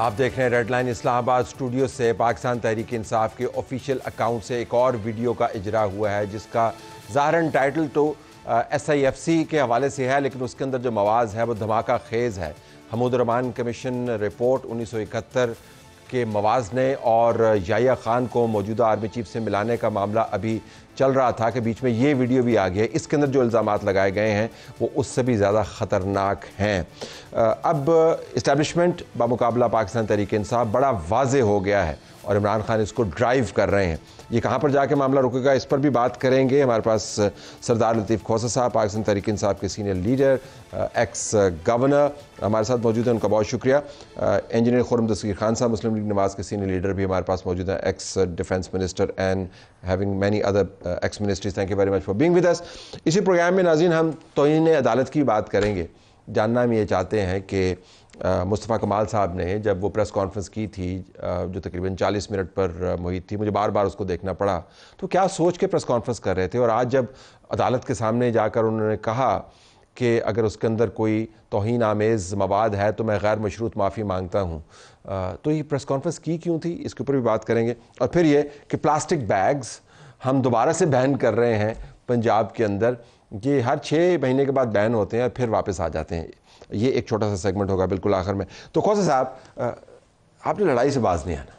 आप देख रहे हैं रेड लाइन इस्लामाबाद स्टूडियो से पाकिस्तान तहरीक इंसाफ के ऑफिशियल अकाउंट से एक और वीडियो का इजरा हुआ है जिसका ज़ाहरन टाइटल तो एस आई एफ सी के हवाले से है लेकिन उसके अंदर जो मवाज है वो धमाका खेज़ है हमूदरमान कमीशन रिपोर्ट उन्नीस सौ इकहत्तर के मवाजने और याया खान को मौजूदा आर्मी चीफ से मिलाने का मामला अभी चल रहा था कि बीच में ये वीडियो भी आ गया इसके अंदर जो इल्ज़ाम लगाए गए हैं वो उससे भी ज़्यादा ख़तरनाक हैं अब इस्टेबलिशमेंट बामकाबला पाकिस्तान तहरीक बड़ा वाज हो गया है और इमरान खान इसको ड्राइव कर रहे हैं ये कहाँ पर जाके मामला रुकेगा इस पर भी बात करेंगे हमारे पास सरदार लतीफ़ खोसा साहब पाकिस्तान तरीकिन साहब के सीनियर लीडर एक्स गवर्नर हमारे साथ मौजूद हैं उनका बहुत शुक्रिया इंजीनियर खुरम तस्वीर खान साहब मुस्लिम लीग नवाज के सीनियर लीडर भी हमारे पास मौजूद हैं ex defence minister and having many other ex ministries thank you very much for being with us इसी प्रोग्राम में नाजीन हम तोहन अदालत की बात करेंगे जानना हम ये चाहते हैं कि मुस्तफ़ा कमाल साहब ने जब वो प्रेस कॉन्फ्रेंस की थी जो तकरीबन 40 मिनट पर मुहित थी मुझे बार बार उसको देखना पड़ा तो क्या सोच के प्रेस कॉन्फ्रेंस कर रहे थे और आज जब अदालत के सामने जाकर उन्होंने कहा कि अगर उसके अंदर कोई तोहन आमेज़ मवाद है तो मैं गैर मशरूत माफ़ी मांगता हूँ तो ये प्रेस कॉन्फ्रेंस की क्यों थी इसके ऊपर भी बात करेंगे और फिर ये कि प्लास्टिक बैग्स हम दोबारा से बैन कर रहे हैं पंजाब के अंदर ये हर छः महीने के बाद बैन होते हैं और फिर वापस आ जाते हैं ये एक छोटा सा सेगमेंट होगा बिल्कुल आखिर में तो कौसा साहब आपने लड़ाई से बाज नहीं आना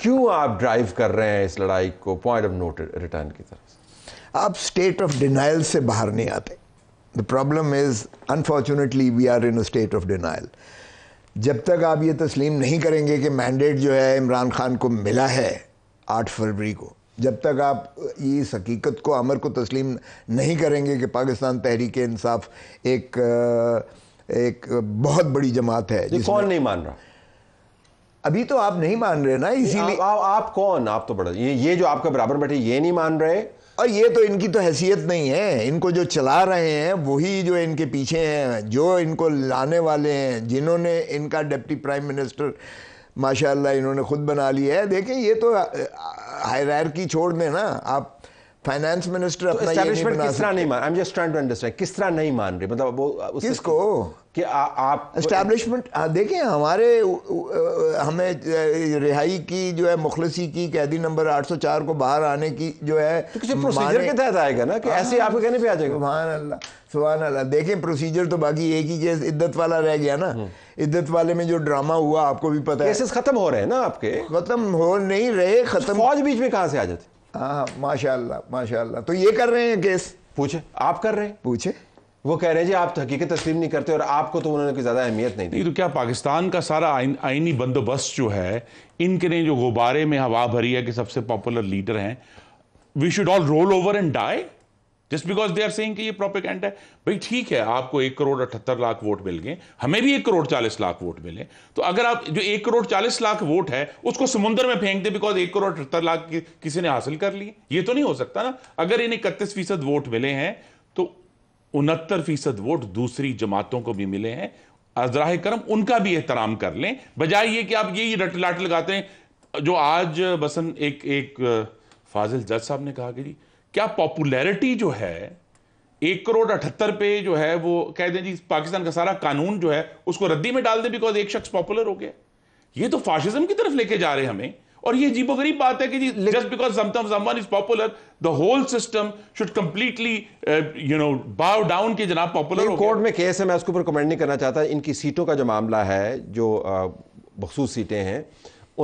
क्यों आप ड्राइव कर रहे हैं इस लड़ाई को पॉइंट ऑफ नोट रिटर्न की तरफ आप स्टेट ऑफ डिनाइल से बाहर नहीं आते the problem is unfortunately we are in state of denial जब तक आप ये तस्लीम नहीं करेंगे कि मैंडेट जो है इमरान खान को मिला है आठ फरवरी को जब तक आप इस हकीकत को अमर को तस्लीम नहीं करेंगे कि पाकिस्तान तहरीक इंसाफ एक एक बहुत बड़ी जमात है कौन नहीं मान रहा अभी तो आप नहीं मान रहे ना इसीलिए आप, आप कौन आप तो बड़ा ये ये जो आपका बराबर बैठे ये नहीं मान रहे और ये तो इनकी तो हैसियत नहीं है इनको जो चला रहे हैं वही जो इनके पीछे हैं जो इनको लाने वाले हैं जिन्होंने इनका डिप्टी प्राइम मिनिस्टर माशाल्लाह इन्होंने खुद बना लिया है देखें ये तो हायरकी छोड़ दें ना आप फाइनेंस तो मिनिस्टर किस तरह नहीं मान आई रही मतलब किसको कि आ, आप इस्टेब्लिशमेंट तो देखें हमारे हमें रिहाई की जो है मुखलसी की कैदी नंबर 804 को बाहर आने की जो है तो किसी प्रोसीजर के तहत आएगा ना कि आ, ऐसे आप कहने पे आ जाएगा सुबहान अल्लाह सुबहान अल्लाह देखें प्रोसीजर तो बाकी एक ही केस इद्दत वाला रह गया ना हम्म। इद्दत वाले में जो ड्रामा हुआ आपको भी पता है खत्म हो रहे हैं ना आपके खत्म हो नहीं रहे खत्म फौज बीच में कहाँ से आ जाते हाँ, हाँ, माशाल्लाह माशाल्लाह तो ये कर रहे हैं केस पूछे आप कर रहे हैं पूछे वो कह रहे हैं जी आप तो हकीकत तस्लीम नहीं करते और आपको तो उन्होंने ज़्यादा अहमियत नहीं दी तो क्या पाकिस्तान का सारा आईनी बंदोबस्त जो है इनके ने जो गुब्बारे में हवा भरी है कि सबसे पॉपुलर लीडर हैं we should all roll over and die just because they are saying कि ये प्रोपेगेंड है भाई ठीक है आपको एक करोड़ अठहत्तर लाख वोट मिल गए हमें भी एक करोड़ चालीस लाख वोट मिले तो अगर आप जो एक करोड़ चालीस लाख वोट है उसको समुद्र में फेंक दे बिकॉज एक करोड़ अठहत्तर लाख कि, किसी ने हासिल कर लिए ये तो नहीं हो सकता ना अगर इन्हें इकतीस फीसद वोट मिले हैं तो उनहत्तर फीसद वोट दूसरी जमातों को भी मिले हैं अजराह करम उनका भी एहतराम कर लें बजाय ये कि आप यही रट लाट लगाते हैं जो आज बसन एक एक फाजिल जज साहब ने कहा कि जी क्या पॉपुलैरिटी जो है एक करोड़ अठहत्तर पे जो है वो कह दें जी पाकिस्तान का सारा कानून जो है उसको रद्दी में डाल दें बिकॉज एक शख्स पॉपुलर हो गया ये तो फासिज्म की तरफ लेके जा रहे हैं हमें और ये जीबो गरीब बात है कि जी just because someone is popular the whole system should completely you know bow down के जनाब पॉपुलर कोर्ट में केस है मैं उसके ऊपर कमेंट नहीं करना चाहता इनकी सीटों का जो मामला है जो मखसूस सीटें हैं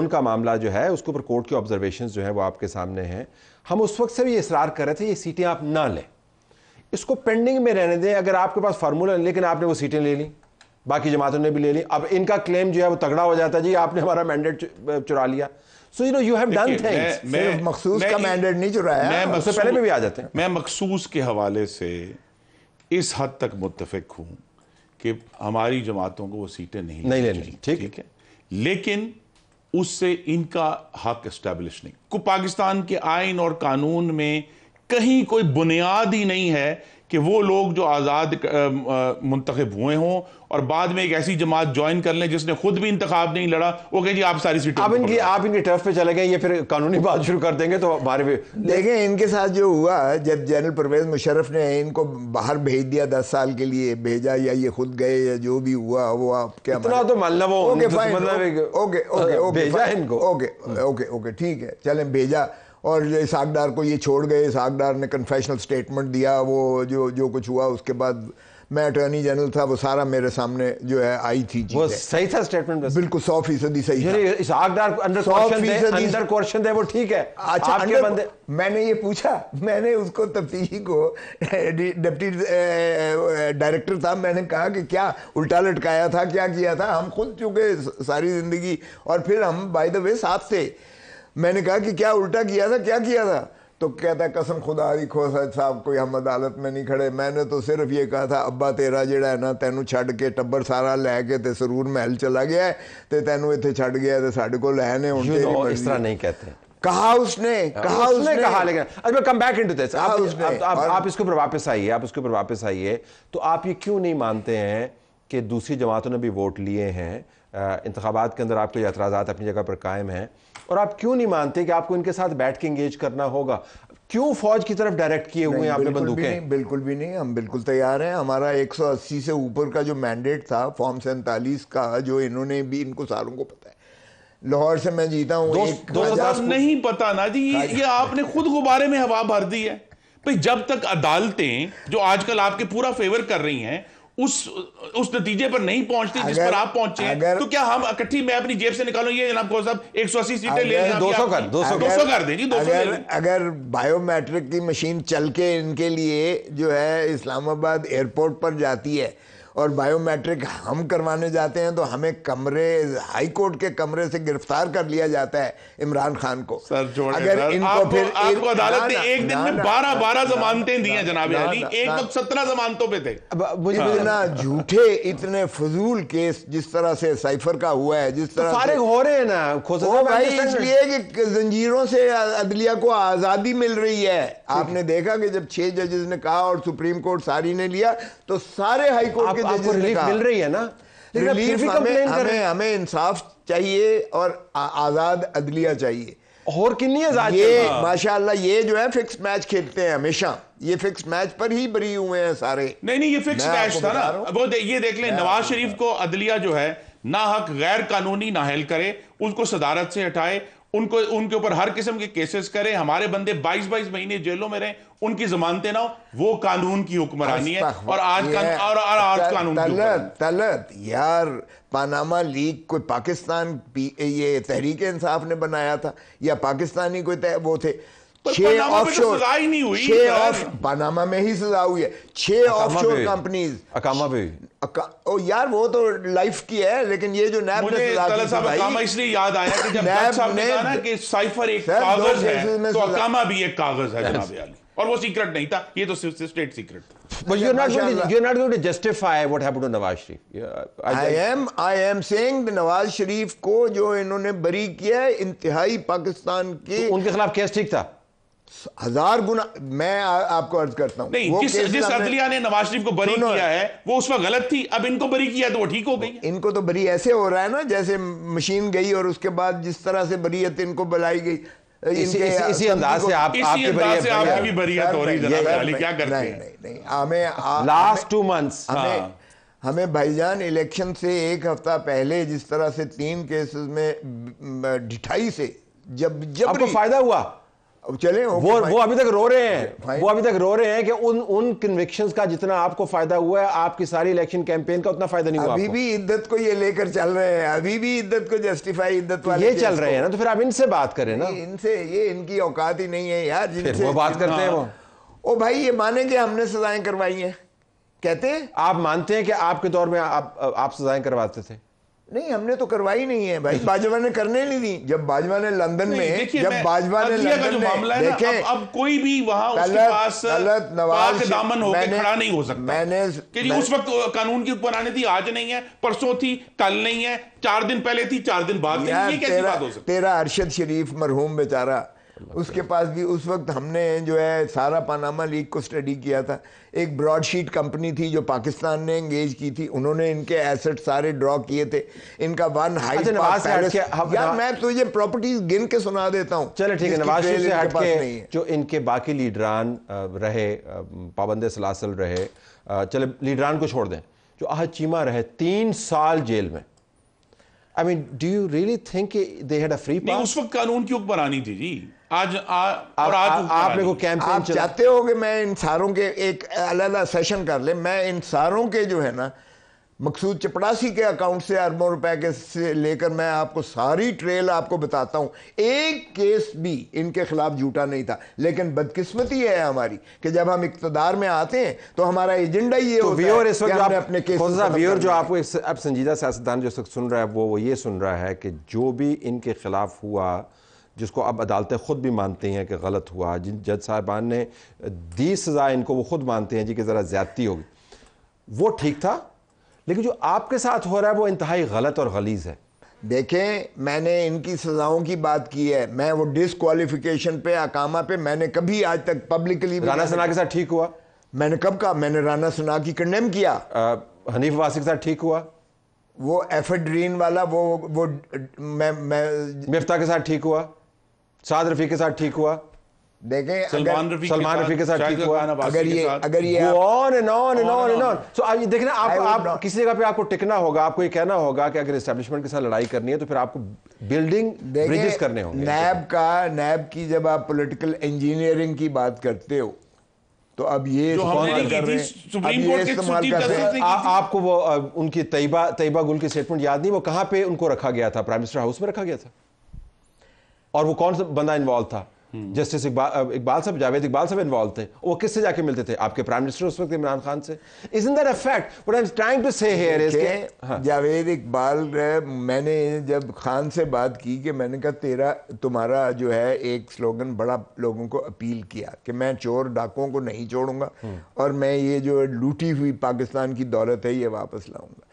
उनका मामला जो है उसके ऊपर कोर्ट की ऑब्जर्वेशन जो है वो आपके सामने हैं हम उस वक्त से भी इसरार कर रहे थे ये सीटें आप ना लें इसको पेंडिंग में रहने दें अगर आपके पास फार्मूला लेकिन आपने वो सीटें ले ली बाकी जमातों ने भी ले ली अब इनका क्लेम जो है वो तगड़ा हो जाता है जी आपने हमारा मैंडेट चुरा लिया so you know you have done things नहीं चुराया मैं पहले में भी आ जाते हैं मैं मखसूस के हवाले से इस हद तक मुतफिक हूं कि हमारी जमातों को वो सीटें नहीं नहीं लेनी ठीक है लेकिन उससे इनका हक इस्टेब्लिश नहीं को पाकिस्तान के आइन और कानून में कहीं कोई बुनियाद ही नहीं है कि वो लोग जो आज़ाद मुंतखब हुए हों और बाद में एक ऐसी जमात ज्वाइन कर लें जिसने खुद भी इंतखा नहीं लड़ा वो कहें जी आप सारी सीटें आप इनकी आप इनकी टर्फ पे चले गए ये फिर कानूनी बात शुरू कर देंगे तो हमारे भी देखें इनके साथ जो हुआ जब जनरल परवेज मुशरफ ने इनको बाहर भेज दिया दस साल के लिए भेजा या ये खुद गए या जो भी हुआ वो आप क्या तो मान मतलब तो okay okay okay okay okay okay okay ठीक है चलें भेजा और जो इसहाकडार को ये छोड़ गए इसहाकडार ने कन्फेशनल स्टेटमेंट दिया वो जो जो कुछ हुआ उसके बाद मैं अटॉर्नी जनरल था वो सारा मेरे सामने जो है आई थी वो सही था स्टेटमेंट बिल्कुल सौ फीसदी सही अंडर क्वेश्चन है वो ठीक है अच्छा आपके बंदे मैंने ये पूछा मैंने उसको तफ्तीशी को डिप्टी डायरेक्टर साहब मैंने कहा कि क्या उल्टा लटकाया था क्या किया था हम खुद चूंकि सारी जिंदगी और फिर हम बाय द वे साथ थे मैंने कहा कि क्या उल्टा किया था क्या किया था तो कहता कसम खुदा दी खोसा साहब कोई हम अदालत में नहीं खड़े मैंने तो सिर्फ ये कहा था अब्बा तेरा जड़ा है ना तेन छड़ के टब्बर सारा लैके तो सरूर महल चला गया है तो तेन इतने छड़ गया तो साढ़े को लैने नहीं कहते कहा उसने हाँ, कहा उसने, उसने कहा लेकिन अच्छा कम बैक इनटू दिस आप, उसने, आप, आप, आप इसके ऊपर वापस आइए आप इसके ऊपर वापस आइए तो आप ये क्यों नहीं मानते हैं कि दूसरी जमातों ने भी वोट लिए हैं इंतबात के अंदर आपके एतराज़ अपनी जगह पर कायम हैं और आप क्यों नहीं मानते कि आपको इनके साथ बैठ के इंगेज करना होगा क्यों फौज की तरफ डायरेक्ट किए हुए हैं आपने बंदूकें नहीं बिल्कुल भी नहीं हम बिल्कुल तैयार हैं हमारा 180 से ऊपर का जो मैंडेट था फॉर्म सैंतालीस का जो इन्होंने भी इनको सारों को पता है लाहौर से मैं जीता हूँ नहीं पता ना हाँ जी ये आपने खुद गुब्बारे में हवा भर दी है भाई जब तक अदालतें जो आजकल आपके पूरा फेवर कर रही हैं उस उस नतीजे पर नहीं पहुंचती जिस पर आप पहुंचे अगर, तो क्या हम इकट्ठी मैं अपनी जेब से निकालू ये जनाब साहब एक सौ अस्सी सीटें ले दो सौ कर दो सौ दो सौ कर दे जी दो सौ अगर बायोमेट्रिक की मशीन चल के इनके लिए जो है इस्लामाबाद एयरपोर्ट पर जाती है और बायोमेट्रिक हम करवाने जाते हैं तो हमें कमरे हाई कोर्ट के कमरे से गिरफ्तार कर लिया जाता है इमरान खान को सर अगर इनको आपको, फिर आपको अदालत ने एक दिन में बारह बारह जमानतें दी हैं जनाब अली एक वक्त सत्रह जमानतों पे थे मुझे हाँ। तो ना झूठे इतने फजूल केस जिस तरह से साइफर का हुआ है जिस तो तरह हो रहे हैं ना भाई इसलिए कि जंजीरों से अदलिया को आज़ादी मिल रही है आपने देखा कि जब छह जजेस ने कहा और सुप्रीम कोर्ट सारी ने लिया तो सारे हाई कोर्ट तो आपको आपको रिलीफ मिल रही है ना रिलीफ हमें हमें हमें इंसाफ चाहिए और आज़ाद अदलिया चाहिए और किन्नी आजाद ये माशाल्लाह ये जो है फिक्स मैच खेलते हैं हमेशा ये फिक्स मैच पर ही बरी हुए हैं सारे नहीं नहीं ये फिक्स मैच था ना वो दे, ये देख ले नवाज शरीफ को अदलिया जो है ना हक गैर कानूनी नाहल करे उसको सदारत से हटाए उनको उनके ऊपर हर किस्म के केसेस करें हमारे बंदे 22 22 महीने जेलों में रहें उनकी जमानते ना हो वो कानून की हुक्मरानी है और आज कानून और, और आज तल, कानून तलत तलत यार पानामा लीग कोई पाकिस्तान ये तहरीक इंसाफ ने बनाया था या पाकिस्तानी कोई वो थे छह ऑफशोर तो नहीं हुई पनामा में ही सजा हुई है छह ऑफशोर कंपनीज अकामा पे ओ यार वो तो लाइफ की है लेकिन ये जो नैब ने इसलिए याद आया कि जब नैब ने कहा कि साइफर एक कागज है तो अकामा भी एक कागज है जनाब अली और वो सीक्रेट नहीं था ये तो स्टेट सीक्रेट था But you're not, going to, you're not going to justify what happened to Nawaz Sharif. Yeah, I, I am I am saying the Nawaz Sharif को जो इन्होंने बरी किया है इंतहाई पाकिस्तान के तो उनके खिलाफ केस ठीक था हजार गुना मैं आ, आपको अर्ज करता हूं नहीं वो जिस, जिस अदलिया ने नवाज शरीफ को बरी किया है वो उस वक्त गलत थी अब इनको बरी किया तो वो ठीक हो गई इनको तो बरी ऐसे हो रहा है ना जैसे मशीन गई और उसके बाद जिस तरह से बरीयत इनको बुलाई गई इसी, इसी, इसी अंदाज से आप आपकी बरीयत आपकी भी बरीयत हो रही है क्या करते हैं नहीं नहीं हमें लास्ट टू मंथ्स हमें हमें भाईजान इलेक्शन से एक हफ्ता पहले जिस तरह से तीन केसेस में ढिठाई से जब जब आपको फायदा हुआ अब चले वो वो अभी तक रो रहे हैं वो अभी तक रो रहे हैं कि उन उन कन्विक्शन का जितना आपको फायदा हुआ है आपकी सारी इलेक्शन कैंपेन का उतना फायदा नहीं हुआ अभी भी इद्दत को ये लेकर चल रहे हैं अभी भी इद्दत को जस्टिफाई इद्दत वाले ये चल रहे हैं ना तो फिर आप इनसे बात करें ना इनसे ये इनकी औकात ही नहीं है यार जिनसे वो बात करते हैं हाँ। वो ओ भाई ये मानेंगे हमने सजाएं करवाई हैं कहते हैं आप मानते हैं कि आपके दौर में आप सजाएं करवाते थे नहीं हमने तो करवाई नहीं है भाई बाजवा ने करने नहीं दी जब बाजवा ने लंदन में जब बाजवा ने लंदन में देखे अब, अब कोई भी वहां गलत नवाज दामन हो खड़ा नहीं हो सकता मैंने उस वक्त कानून की आने थी आज नहीं है परसों थी कल नहीं है चार दिन पहले थी चार दिन बाद तेरा अरशद शरीफ मरहूम बेचारा मतलब उसके पास भी उस वक्त हमने जो है सारा पानामा लीग को स्टडी किया था एक ब्रॉडशीट कंपनी थी जो पाकिस्तान ने एंगेज की थी उन्होंने इनके एसेट सारे ड्रॉ किए थे इनका अच्छा, वन हाई यार मैं तुझे प्रॉपर्टीज गिन के सुना देता हूँ चलो ठीक है नवाज शरीफ से हटके जो इनके बाकी लीडरान रहे पाबंद सलासल रहे चले लीडरान को छोड़ दें जो आहद चीमा रहे तीन साल जेल में I mean, do you really think they had a free pass? नहीं, उस वक्त कानून की हुक्मरानी थी जी आज आ, और आज आप लोगों कैंपेन आप चाहते हो कि मैं इन सारों के एक अलग सेशन कर ले मैं इन सारों के जो है ना मकसूद चपड़ासी के अकाउंट से अरबों रुपए के से लेकर मैं आपको सारी ट्रेल आपको बताता हूं एक केस भी इनके खिलाफ झूठा नहीं था लेकिन बदकिस्मती है हमारी कि जब हम इकतदार में आते हैं तो हमारा एजेंडा ये तो होता है इस वक्त अपने केस व्यूअर जो आपको अब संजीदा सियासतदान जो सुन रहा है वो वो ये सुन रहा है कि जो भी इनके खिलाफ हुआ जिसको अब अदालतें ख़ुद भी मानती हैं कि गलत हुआ जिन जज साहबान ने दी सज़ा इनको वो ख़ुद मानते हैं जी कि ज़रा ज़्यादती होगी वो ठीक था लेकिन जो आपके साथ हो रहा है वो इंतहाई गलत और गलीज़ है देखें मैंने इनकी सज़ाओं की बात की है मैं वो डिसक्वालिफिकेशन पे अकामा पे मैंने कभी आज तक पब्लिकली राना सना के साथ ठीक हुआ मैंने कब कहा मैंने राना सना की कंडेम किया आ, हनीफ वासी के साथ ठीक हुआ वो एफेड्रीन वाला वो वो मैं मैं मिफ्ता के साथ ठीक हुआ साद रफी के साथ ठीक हुआ देखें सलमान रफी सलमान रफी के साथ ठीक हुआ अगर ये अगर ये on and on and on and on so आप ये देखना आप आप किसी जगह पे आपको टिकना होगा आपको ये कहना होगा कि अगर एस्टेब्लिशमेंट के साथ लड़ाई करनी है तो फिर आपको बिल्डिंग ब्रिजेस करने होंगे नैब का नैब की जब आप पॉलिटिकल इंजीनियरिंग की बात करते हो तो अब ये इस्तेमाल कर रहे हैं अब ये इस्तेमाल कर रहे हैं आपको वो उनकी तैयबा तैयबा गुल की स्टेटमेंट याद नहीं वो कहाँ पे उनको रखा गया था प्राइम मिनिस्टर हाउस में रखा गया था और वो कौन सा बंदा इन्वॉल्व था जस्टिस इकबाल इकबाल साहब जावेद इकबाल साहब इन्वॉल्व थे वो किससे जाके मिलते थे आपके प्राइम मिनिस्टर उस वक्त इमरान खान से is in that trying to say is Javed Iqbal मैंने जब खान से बात की कि मैंने कहा तेरा तुम्हारा जो है एक स्लोगन बड़ा लोगों को अपील किया कि मैं चोर डाकुओं को नहीं छोड़ूंगा और मैं ये जो लूटी हुई पाकिस्तान की दौलत है ये वापस लाऊंगा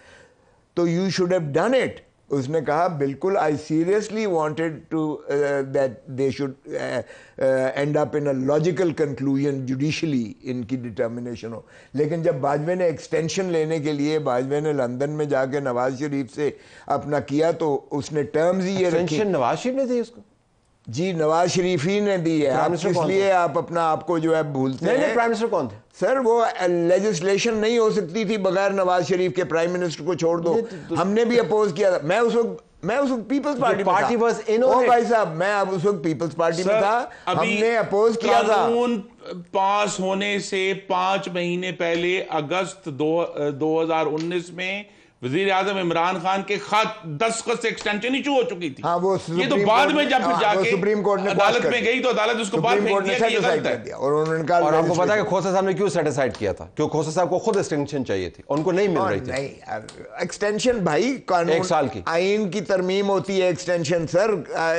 तो you should have done it उसने कहा बिल्कुल I seriously wanted to that they should end up in a logical conclusion judicially इनकी डिटर्मिनेशन हो लेकिन जब बाजवे ने एक्सटेंशन लेने के लिए बाजवे ने लंदन में जाके नवाज शरीफ से अपना किया तो उसने टर्म्स ही ये नवाज शरीफ ने दी उसको जी नवाज शरीफ ही ने दी है आप इसलिए आप अपना आपको जो है भूलते नहीं, हैं प्राइम मिनिस्टर कौन थे सर वो लेजिस्लेशन नहीं हो सकती थी बगैर नवाज शरीफ के प्राइम मिनिस्टर को छोड़ दो तो हमने भी अपोज किया था मैं उस वक्त मैं उस वक्त पीपल्स पार्टी पार्टी बस इन भाई साहब मैं अब उस वक्त पीपल्स पार्टी में था हमने अपोज किया था पास होने से पांच महीने पहले अगस्त दो, उन्नीस में वजीर आजम इमरान खान के खत दस खत से एक्सटेंशन इशू हो चुकी थी हाँ, वो ये तो बाद में जब हाँ, जाके सुप्रीम कोर्ट ने अदालत में गई तो अदालत उसको बाद में दिया कि ये गलत है और उन्होंने कहा और आपको पता है कि खोसा साहब ने क्यों सेटिस्फाइड किया था क्यों खोसा साहब को खुद एक्सटेंशन चाहिए थी उनको नहीं मिल हाँ, रही थी एक्सटेंशन भाई कानून एक साल की आइन की तरमीम होती है एक्सटेंशन सर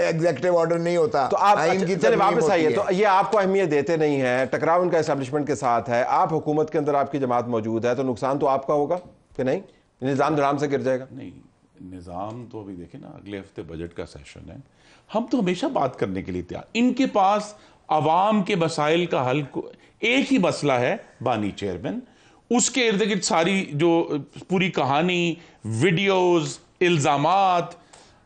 एग्जेक्टिव ऑर्डर नहीं होता तो आप आइन अच्छा, की चले वापस आइए तो ये आपको अहमियत देते नहीं है टकराव उनका एस्टेब्लिशमेंट के साथ है आप हुकूमत के अंदर आपकी जमात मौजूद है तो नुकसान तो आपका होगा कि नहीं निज़ाम धड़ाम से गिर जाएगा नहीं निज़ाम तो अभी देखे ना अगले हफ्ते बजट का सेशन है हम तो हमेशा बात करने के लिए तैयार इनके पास आवाम के मसाइल का हल एक ही मसला है बानी चेयरमैन उसके इर्द गिर्द सारी जो पूरी कहानी वीडियोस इल्ज़ाम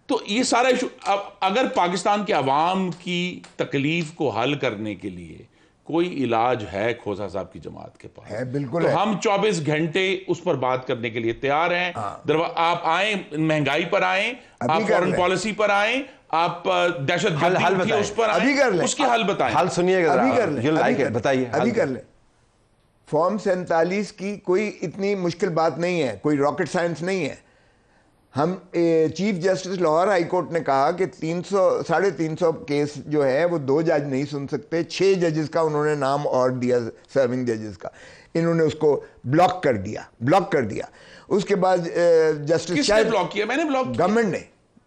तो ये सारा इशू अब अगर पाकिस्तान के अवाम की तकलीफ को हल करने के लिए कोई इलाज है खोसा साहब की जमात के पास है बिल्कुल तो है। हम 24 घंटे उस पर बात करने के लिए तैयार हैं हाँ। आप आए महंगाई पर आए आप फॉरन पॉलिसी पर आए आप दहशत हल, हल बताएं। उस पर अभी कर ले उसकी हल बताए हल सुनिएगा अभी कर ले बताइए अभी कर ले फॉर्म सैंतालीस की कोई इतनी मुश्किल बात नहीं है कोई रॉकेट साइंस नहीं है हम चीफ जस्टिस लाहौर हाईकोर्ट ने कहा कि तीन सौ साढ़े तीन सौ केस जो है वो दो जज नहीं सुन सकते छः जजेस का उन्होंने नाम और दिया सर्विंग जजेस का इन्होंने उसको ब्लॉक कर दिया ब्लॉक कर दिया उसके बाद जस्टिस शायद ब्लॉक किया मैंने ब्लॉक गवर्नमेंट ने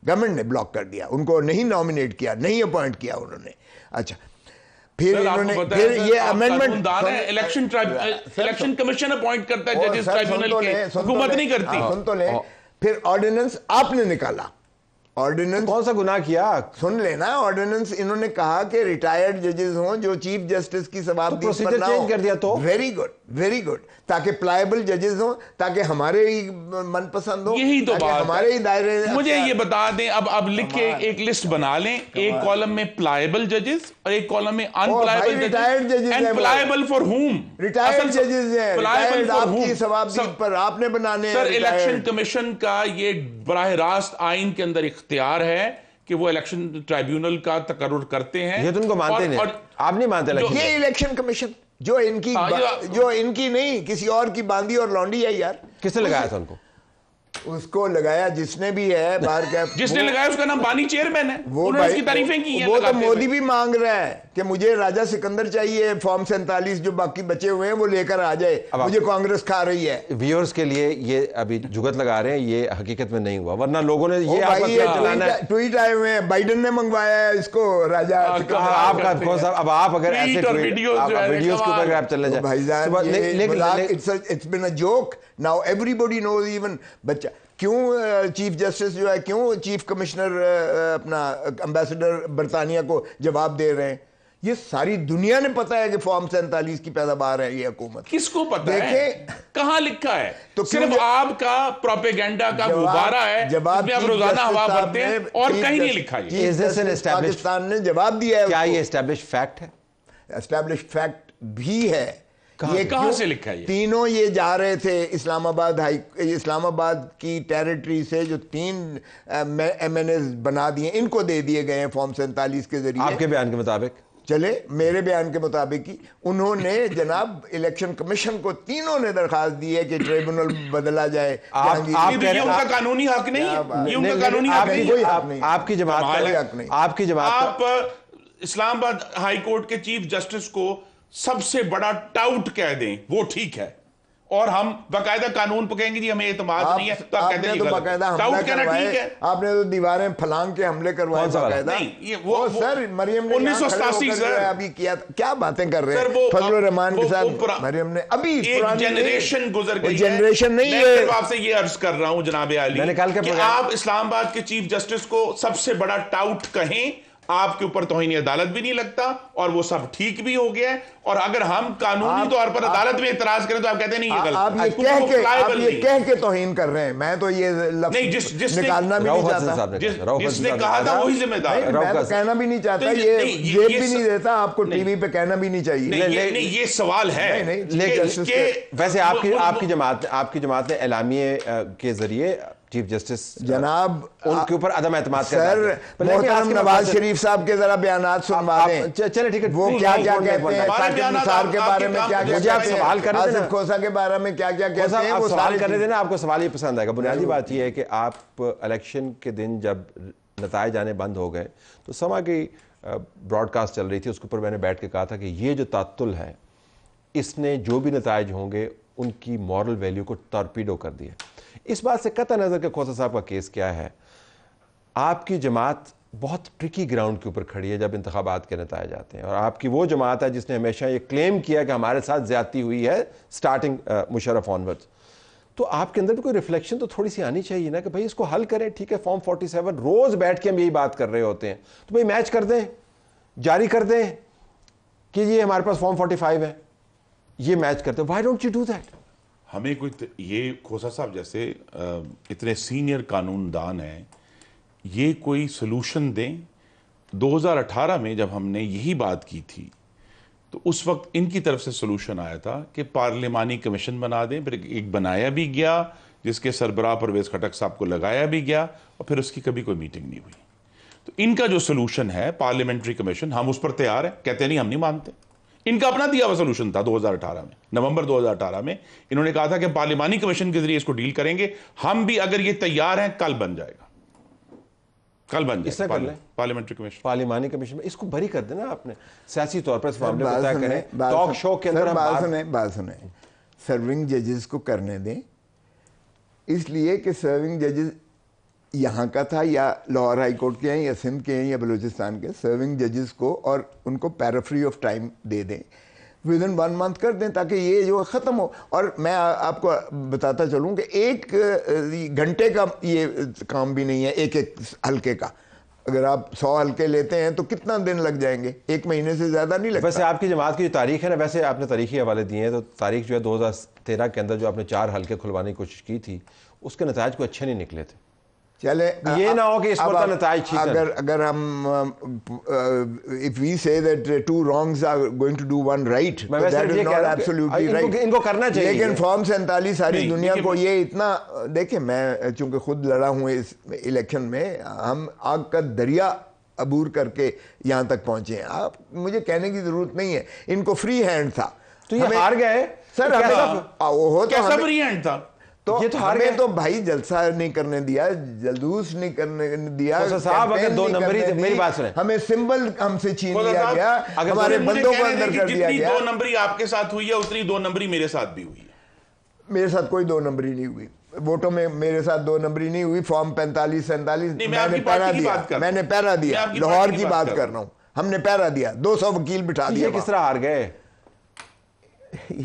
गवर्नमेंट ने ब्लॉक कर दिया उनको नहीं नॉमिनेट किया नहीं अपॉइंट किया उन्होंने अच्छा फिर इन्होंने फिर ये amendment election election commission appoint करता है जजेस ट्राइब्यूनल तो के तो हुकूमत नहीं करती हाँ, सुन तो ले फिर ऑर्डिनेंस आपने निकाला ऑर्डिनेंस तो कौन सा गुनाह किया सुन लेना ऑर्डिनेंस इन्होंने कहा कि रिटायर्ड जजेस हों जो चीफ जस्टिस की सवाल तो चेंज कर दिया तो वेरी गुड वेरी गुड ताकि प्लायबल जजेस हो ताकि हमारे ही मनपसंद हो यही तो बात हमारे ही दायरे मुझे अच्छा ये बता दें अब अब लिख के एक लिस्ट बना लें एक कॉलम में प्लायबल जजेस और एक कॉलम में अनप्लायबल रिटायर्ड जजेस एंड प्लायबल फॉर हुम रिटायर्ड जजेस हैं प्लायबल आपकी सवाबदीद पर आपने बनाने सर इलेक्शन कमीशन का ये बराह रास्त आइन के अंदर इख्तियार है कि वो इलेक्शन ट्राइब्यूनल का तकर्र करते हैं ये तो उनको मानते नहीं आप नहीं मानते तो ये इलेक्शन कमीशन जो इनकी हाँ, जो इनकी नहीं किसी और की बांदी और लौंडी है यार किसने लगाया था उनको उसको लगाया जिसने भी है बाहर का जिसने लगाया उसका नाम बानी चेयरमैन है वो उन्होंने उसकी तारीफें की वो तो मोदी भी मांग रहा है कि मुझे राजा सिकंदर चाहिए फॉर्म सैंतालीस जो बाकी बचे हुए हैं वो लेकर आ जाए मुझे कांग्रेस खा रही है व्यूअर्स के लिए ये अभी जुगत लगा रहे हैं ये हकीकत में नहीं हुआ वरना लोगों ने ये ट्वीट आए हुए हैं बाइडन ने मंगवाया है इसको राजा आपका अब आप अगर ऐसे वीडियोस के ऊपर आप चलने जाए तो भाई साहब it's been a joke now everybody knows even बच्चा क्यों चीफ जस्टिस जो है क्यों चीफ कमिश्नर अपना अम्बेसडर बरतानिया को जवाब दे रहे हैं ये सारी दुनिया ने पता है कि फॉर्म सैंतालीस की पैदावार है ये हुकूमत किसको पता है कहाँ लिखा है तो सिर्फ आपका प्रोपेगेंडा का गुब्बारा है जवाब रोजाना हवा भरते हैं और कहीं नहीं लिखा ये पाकिस्तान ने जवाब दिया है क्या ये एस्टेब्लिश फैक्ट है एस्टेब्लिश फैक्ट भी है ये कहां से लिखा है तीनों ये जा रहे थे इस्लामाबाद हाई इस्लामाबाद की टेरिटरी से जो तीन एम एन एस बना दिए इनको दे दिए गए हैं फॉर्म सैंतालीस के जरिए आपके बयान के मुताबिक चले मेरे बयान के मुताबिक ही उन्होंने जनाब इलेक्शन कमीशन को तीनों ने दरखास्त दी है कि ट्रिब्यूनल बदला जाए आप, तो उनका कानूनी हक नहीं ये उनका कानूनी हक नहीं आपकी जमात आपकी जमात आप इस्लामाबाद हाई कोर्ट के चीफ जस्टिस को सबसे बड़ा डाउट कह दें वो ठीक है और हम बकायदा कानून पकेंगे जी हमें एतमाद नहीं है तो आप कहते हैं तो बकायदा हमला करवाए आपने तो दीवारें फलांग के हमले करवाए बकायदा नहीं ये वो, वो, वो सर मरियम ने उन्नीस सौ सतासी अभी किया क्या बातें कर रहे हैं फजल रहमान के साथ मरियम ने अभी एक जनरेशन गुजर गई जनरेशन नहीं है आपसे ये अर्ज कर रहा हूँ जनाब आली मैंने कहा आप इस्लामाबाद के चीफ जस्टिस को सबसे बड़ा टाउट कहें आपके ऊपर तोहनी अदालत भी नहीं लगता और वो सब ठीक भी हो गया और अगर हम कानूनी तौर पर अदालत में इतराज करें तो आप कहते नहीं ये गलत आप ये कह के आप ये कह के तोहीन कर रहे हैं मैं तो ये नहीं जिस जिस निकालना भी नहीं चाहता जिसने कहा था वही जिम्मेदार मैं तो कहना भी नहीं चाहता तो ये ये भी नहीं देता आपको टीवी पे कहना भी नहीं चाहिए नहीं ये सवाल है नहीं वैसे आपकी आपकी जमात आपकी जमात ने एलामिए के जरिए चीफ जस्टिस जनाब उनके ऊपर अदम एतम सर मोहतरम नवाज शरीफ साहब के जरा बयान सुनवा दें चले ठीक है वो क्या क्या कहते हैं साहब के बारे में क्या मुझे आप सवाल कर रहे खोसा के बारे में क्या क्या कहते हैं वो सवाल कर रहे थे ना आपको सवाल ही पसंद आएगा बुनियादी बात यह है कि आप इलेक्शन के दिन जब नतज आने बंद हो गए तो समा की ब्रॉडकास्ट चल रही थी उसके ऊपर मैंने बैठ के कहा था कि ये जो तातुल है इसने जो भी नतज होंगे उनकी मॉरल वैल्यू को टॉर्पीडो कर दिया इस बात से कत नज़र के खोसा साहब का केस क्या है आपकी जमात बहुत ट्रिकी ग्राउंड के ऊपर खड़ी है जब इंतबात के नतज आते हैं और आपकी वो जमात है जिसने हमेशा ये क्लेम किया कि हमारे साथ ज्यादती हुई है स्टार्टिंग मुशरफ ऑनवर्ड्स तो आपके अंदर भी कोई रिफ्लेक्शन तो थोड़ी सी आनी चाहिए ना कि भाई इसको हल करें ठीक है फॉर्म 47 रोज़ बैठ के हम यही बात कर रहे होते हैं तो भाई मैच कर दें जारी कर दें कि ये हमारे पास फॉर्म 45 है ये मैच करते हैं why don't you do that हमें कोई ये खोसा साहब जैसे इतने सीनियर कानूनदान हैं ये कोई सलूशन दें 2018 में जब हमने यही बात की थी तो उस वक्त इनकी तरफ से सलूशन आया था कि पार्लियामानी कमीशन बना दें फिर एक बनाया भी गया जिसके सरबराह परवेज खटक साहब को लगाया भी गया और फिर उसकी कभी कोई मीटिंग नहीं हुई तो इनका जो सलूशन है पार्लियामेंट्री कमीशन हम उस पर तैयार हैं कहते नहीं हम नहीं मानते इनका अपना दिया हुआ सोल्यूशन था 2018 में नवंबर 2018 में इन्होंने कहा था कि पार्लिमानी कमीशन के जरिए इसको डील करेंगे हम भी अगर ये तैयार हैं कल बन जाएगा कल बन जाएगा पार्लियामेंट्री कमीशन पार्लिमानी कमीशन इसको भरी कर देना आपने सियासी तौर पर टॉक शो के अंदर बात सुने बात सुने सर्विंग जजेस को करने दें इसलिए कि सर्विंग जजेस यहाँ का था या लाहौर हाई कोर्ट के हैं या सिंध के हैं या बलूचिस्तान के सर्विंग जजेस को और उनको पैराफ्री ऑफ टाइम दे दें विद इन वन मंथ कर दें ताकि ये जो ख़त्म हो और मैं आ, आपको बताता चलूँ कि एक घंटे का ये काम भी नहीं है एक एक हल्के का अगर आप सौ हल्के लेते हैं तो कितना दिन लग जाएंगे एक महीने से ज़्यादा नहीं लगता वैसे आपकी जमात की जो तारीख है ना वैसे आपने तारीखी हवाले दिए हैं तो तारीख जो है दो हज़ार तेरह के अंदर जो आपने चार हल्के खुलवाने की कोशिश की थी उसके नतज को अच्छे नहीं निकले थे चले ये आ, ना हो कि इस पर तो नतज अगर अगर हम if we say that two wrongs are going to do one right that is not absolutely right इनको करना चाहिए लेकिन फॉर्म सैंतालीस सारी दुनिया को ये इतना देखिए मैं चूंकि खुद लड़ा हूँ इस इलेक्शन में हम आग का दरिया अबूर करके यहाँ तक पहुँचे हैं आप मुझे कहने की ज़रूरत नहीं है इनको फ्री हैंड था तो ये हार गए सर हमें वो हो तो कैसा फ्री हैंड था तो ये तो हमें तो भाई जलसा नहीं करने दिया जलूस नहीं करने दिया तो साहब अगर दो नंबरी मेरी बात सुने हमें सिंबल हमसे छीन लिया गया अगर हमारे बंदों को अंदर कर दिया गया दो नंबरी आपके साथ हुई है उतनी दो नंबरी मेरे साथ भी हुई है मेरे साथ कोई दो नंबरी नहीं हुई वोटों में मेरे साथ दो नंबरी नहीं हुई फॉर्म पैंतालीस सैंतालीस मैंने पैरा दिया मैंने पैरा दिया लाहौर की बात कर रहा हूँ हमने पैरा दिया दो सौ वकील बिठा दिया किस तरह हार गए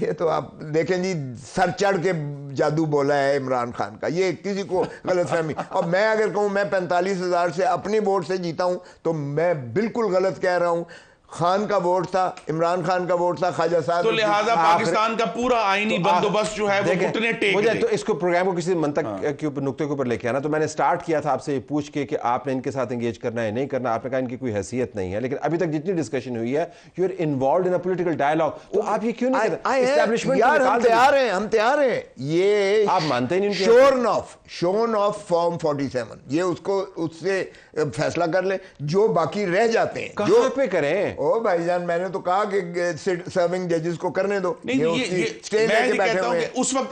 ये तो आप देखें जी सर चढ़ के जादू बोला है इमरान खान का ये किसी को गलत फहमी अब मैं अगर कहूँ मैं पैंतालीस हज़ार से अपनी वोट से जीता हूँ तो मैं बिल्कुल गलत कह रहा हूँ खान का वोट था इमरान खान का वोट था खाजा साहब तो लिहाजा पाकिस्तान का पूरा आईनी तो बंदोबस्त जो है वो घुटने टेक मुझे तो इसको प्रोग्राम को किसी मंतक हाँ। के ऊपर नुकते के ऊपर लेके आना तो मैंने स्टार्ट किया था आपसे पूछ के कि आपने इनके साथ एंगेज करना है नहीं करना आपने कहा इनकी कोई हैसियत नहीं है लेकिन अभी तक जितनी डिस्कशन हुई है you are involve in political dialogue तो आप ये क्यों नहीं यार हम तैयार हैं हम तैयार हैं ये आप मानते नहीं शोन ऑफ शोन ऑफ फॉर्म 47 ये उसको उससे फैसला कर ले जो बाकी रह जाते हैं जो पे करें ओ भाईजान मैंने तो कहा कि सर्विंग जजेस को करने दो नहीं ये, ये स्टे लेके बैठे हुए उस वक्त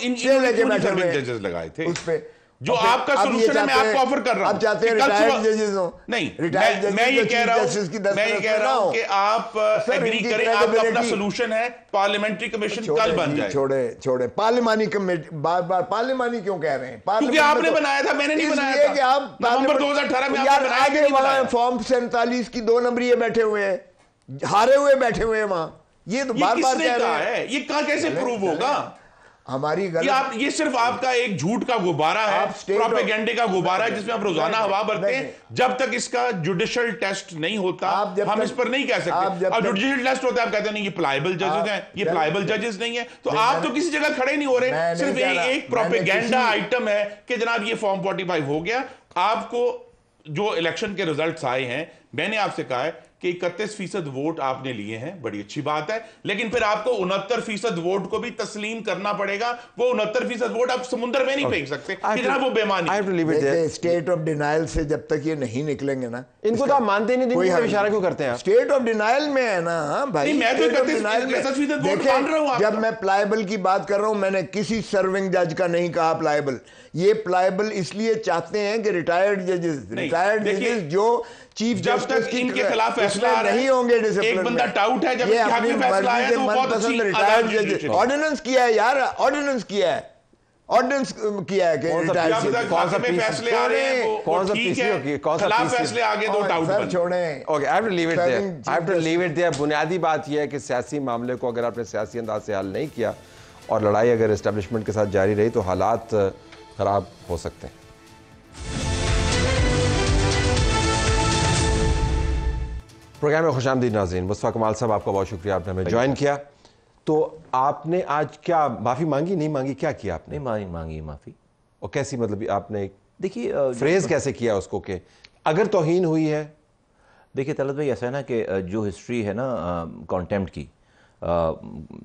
जो आपका सोल्यूशन है मैं आपको ऑफर कर रहा हूँ आप चाहते हैं रिटायर्ड जजेस हो नहीं रिटायर्ड मैं, मैं ये कह रहा हूँ मैं ये कह रहा हूँ कि आप एग्री तो करें आपका अपना सोल्यूशन है पार्लियामेंट्री कमीशन कल बन जाए छोड़े छोड़े पार्लियामानी कमेटी बार बार पार्लियामानी क्यों कह रहे हैं क्योंकि आपने तो बनाया था मैंने नहीं बनाया था कि आप नवंबर 2018 में तो आगे बनाया फॉर्म सैंतालीस की दो नंबरी बैठे हुए हैं हारे हुए बैठे हुए वहां ये तो बार बार कह रहा है ये कहा कैसे प्रूव होगा हमारी गलत ये आप ये सिर्फ आपका एक झूठ का गुब्बारा है प्रोपेगेंडे का गुब्बारा है जिसमें आप रोजाना हवा भरते हैं जब तक इसका जुडिशियल टेस्ट नहीं होता आप हम इस पर नहीं कह सकते आप और जुडिशियल टेस्ट होता है आप कहते हैं नहीं ये प्लायबल जजेस हैं ये प्लायबल जजेस नहीं है तो आप तो किसी जगह खड़े नहीं हो रहे सिर्फ एक प्रोपेगेंडा आइटम है कि जनाब ये फॉर्म फोर्टी हो गया आपको जो इलेक्शन के रिजल्ट आए हैं मैंने आपसे कहा है कि इकतीस फीसद वोट आपने लिए हैं बड़ी अच्छी बात है लेकिन फिर आपको उनहत्तर फीसद वोट को भी तस्लीम करना पड़ेगा वो उनहत्तर फीसद वोट आप समुद्र में नहीं फेंक सकते वो बेमानी स्टेट ऑफ डिनाइल से जब तक ये नहीं निकलेंगे ना इनको तो आप मानते नहीं कोई तो इशारा क्यों करते हैं स्टेट ऑफ डिनाइल में है ना भाई मैं तो जब मैं प्लायबल की बात कर रहा हूँ मैंने किसी सर्विंग जज का नहीं कहा प्लायबल ये प्लायबल इसलिए चाहते हैं कि रिटायर्ड जजेस रिटायर्ड जजेस जो चीफ जस्टिस तक इनके खिलाफ फैसला नहीं होंगे एक बंदा डाउट है जब इनके हक फैसला आया तो बहुत अच्छी रिटायर्ड ऑर्डिनेंस किया है यार ऑर्डिनेंस किया है ऑर्डिनेंस किया है कि कौन सा पीसी कौन सा फैसले आ रहे हैं कौन सा पीसी होगी कौन सा पीसी फैसले आगे दो डाउट छोड़ें okay I have to leave it there I have to leave it there बुनियादी बात यह है कि सियासी मामले को अगर आपने सियासी अंदाज से हल नहीं किया और लड़ाई अगर एस्टेब्लिशमेंट के साथ जारी रही तो हालात खराब हो सकते हैं प्रोग्राम में खुश आमदी नाजीन मुस्फा कमाल साहब आपका बहुत शुक्रिया आपने हमें ज्वाइन किया तो आपने आज क्या माफ़ी मांगी नहीं मांगी क्या किया आपने मांगी मांगी माफ़ी और कैसी मतलब आपने देखिए फ्रेज तो- कैसे किया उसको कि अगर तोहन हुई है देखिए तलत भाई ऐसा है ना कि जो हिस्ट्री है ना कॉन्टेम्प्ट की आ,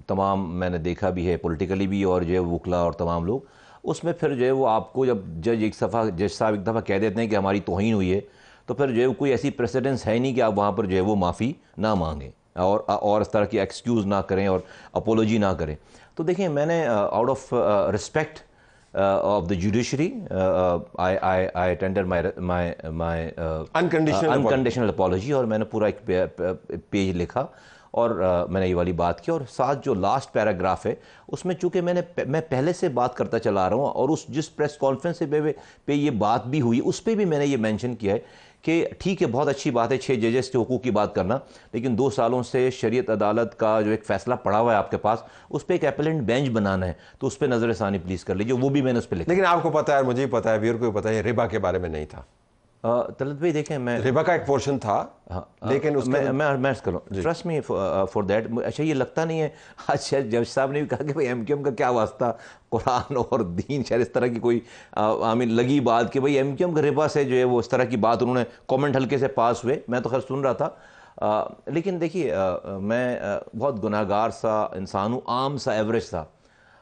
तमाम मैंने देखा भी है पॉलिटिकली भी और जो है वकला और तमाम लोग उसमें फिर जो है वो आपको जब जज एक दफ़ा जज साहब एक दफ़ा कह देते हैं कि हमारी तोहन हुई है तो फिर जो है कोई ऐसी प्रेसिडेंस है नहीं कि आप वहाँ पर जो है वो माफ़ी ना मांगें और और इस तरह की एक्सक्यूज़ ना करें और अपोलोजी ना करें तो देखिए मैंने out of respect of the judiciary I I I tender my my my unconditional unconditional apology और मैंने पूरा एक पेज uh, uh, लिखा और uh, मैंने ये वाली बात की और साथ जो लास्ट पैराग्राफ है उसमें चूंकि मैंने मैं पहले से बात करता चला रहा हूँ और उस जिस प्रेस कॉन्फ्रेंस पे पे ये बात भी हुई उस पर भी मैंने ये मैंशन किया है कि ठीक है बहुत अच्छी बात है छः जजेस के हकूक़ की बात करना लेकिन दो सालों से शरीत अदालत का जो एक फ़ैसला पड़ा हुआ है आपके पास उस पर एक एपेलेंट बेंच बनाना है तो उस पर नज़र ثानी प्लीज़ कर लीजिए वो भी मैंने उस पर लिखा लेकिन आपको पता है मुझे पता है वीर को पता है रिबा के बारे में नहीं था तलत भाई देखें मैं रिबा का एक पोर्शन था हाँ लेकिन उसमें मैं मैं मैच ट्रस्ट मी फॉर देट अच्छा ये लगता नहीं है आज शायद जज साहब ने भी कहा कि भाई एम क्यू एम का क्या वास्ता कुरान और दीन शायद इस तरह की कोई आई लगी बात कि भाई एम क्यू एम का रिबा से जो है वो इस तरह की बात उन्होंने कॉमेंट हल्के से पास हुए मैं तो खैर सुन रहा था आ, लेकिन देखिए मैं आ, बहुत गुनाहगार सा इंसान हूँ आम सा एवरेज सा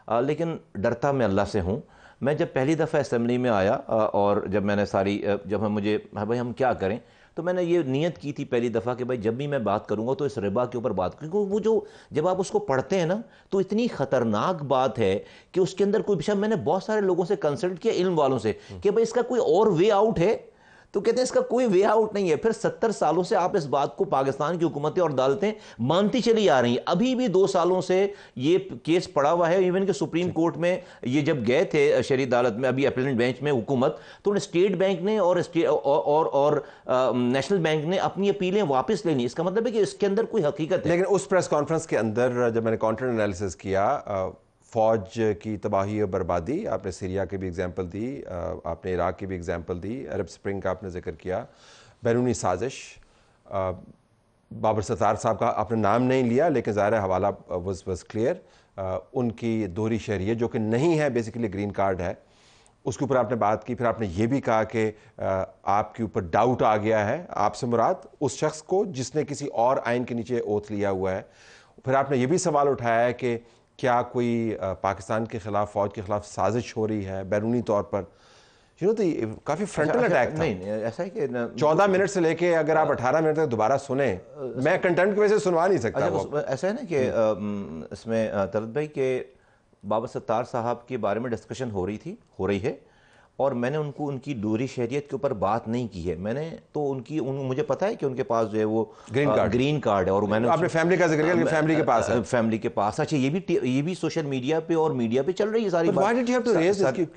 आ, लेकिन डरता मैं अल्लाह से हूँ मैं जब पहली दफ़ा असम्बली में आया और जब मैंने सारी जब हम मुझे हाँ भाई हम क्या करें तो मैंने ये नियत की थी पहली दफ़ा कि भाई जब भी मैं बात करूँगा तो इस रिबा के ऊपर बात क्योंकि वो जो जब आप उसको पढ़ते हैं ना तो इतनी ख़तरनाक बात है कि उसके अंदर कोई विषय मैंने बहुत सारे लोगों से कंसल्ट किया इल्म वालों से कि भाई इसका कोई और वे आउट है तो कहते हैं इसका कोई वे आउट नहीं है फिर सत्तर सालों से आप इस बात को पाकिस्तान की हुकूमतें और अदालतें मानती चली आ रही हैं अभी भी दो सालों से ये केस पड़ा हुआ है इवन के सुप्रीम कोर्ट में ये जब गए थे शरी अदालत में अभी अपेलेंट बेंच में हुकूमत तो स्टेट बैंक ने और और और नेशनल बैंक ने अपनी अपीलें वापस ले ली इसका मतलब है कि इसके अंदर कोई हकीकत है लेकिन उस प्रेस कॉन्फ्रेंस के अंदर जब मैंने कॉन्टेंट एनालिसिस किया फ़ौज की तबाही और बर्बादी आपने सीरिया की भी एग्ज़ाम्पल दी आपने इराक़ की भी एग्ज़ाम्पल दी अरब स्प्रिंग का आपने जिक्र किया बैरूनी साजिश बाबर सतार साहब का आपने नाम नहीं लिया लेकिन ज़ाहिर हवाला वज वज क्लियर उनकी दोहरी शहरी जो कि नहीं है बेसिकली ग्रीन कार्ड है उसके ऊपर आपने बात की फिर आपने ये भी कहा कि आपके ऊपर डाउट आ गया है आपसे मुराद उस शख्स को जिसने किसी और आइन के नीचे ओथ लिया हुआ है फिर आपने ये भी सवाल उठाया है कि क्या कोई पाकिस्तान के खिलाफ फौज के खिलाफ साजिश हो रही है बैरूनी तौर पर यू नो तो काफ़ी फ्रंटल अटैक था नहीं नहीं ऐसा है कि चौदह मिनट से लेके अगर आप अठारह मिनट तक दोबारा सुने मैं कंटेंट की वजह से सुनवा नहीं सकता अच्छा, ऐसा है ना कि हम्म। इसमें तरत भाई के बाबा सत्तार साहब के बारे में डिस्कशन हो रही थी हो रही है और मैंने उनको उनकी डोरी शहरीत के ऊपर बात नहीं की है मैंने तो उनकी उन, मुझे पता है कि उनके पास जो है वो ग्रीन कार्ड ग्रीन कार्ड है और मैंने आपने फैमिली का जिक्र किया फैमिली के पास है फैमिली के पास अच्छा ये भी ये भी सोशल मीडिया पे और मीडिया पे चल रही है सारी बात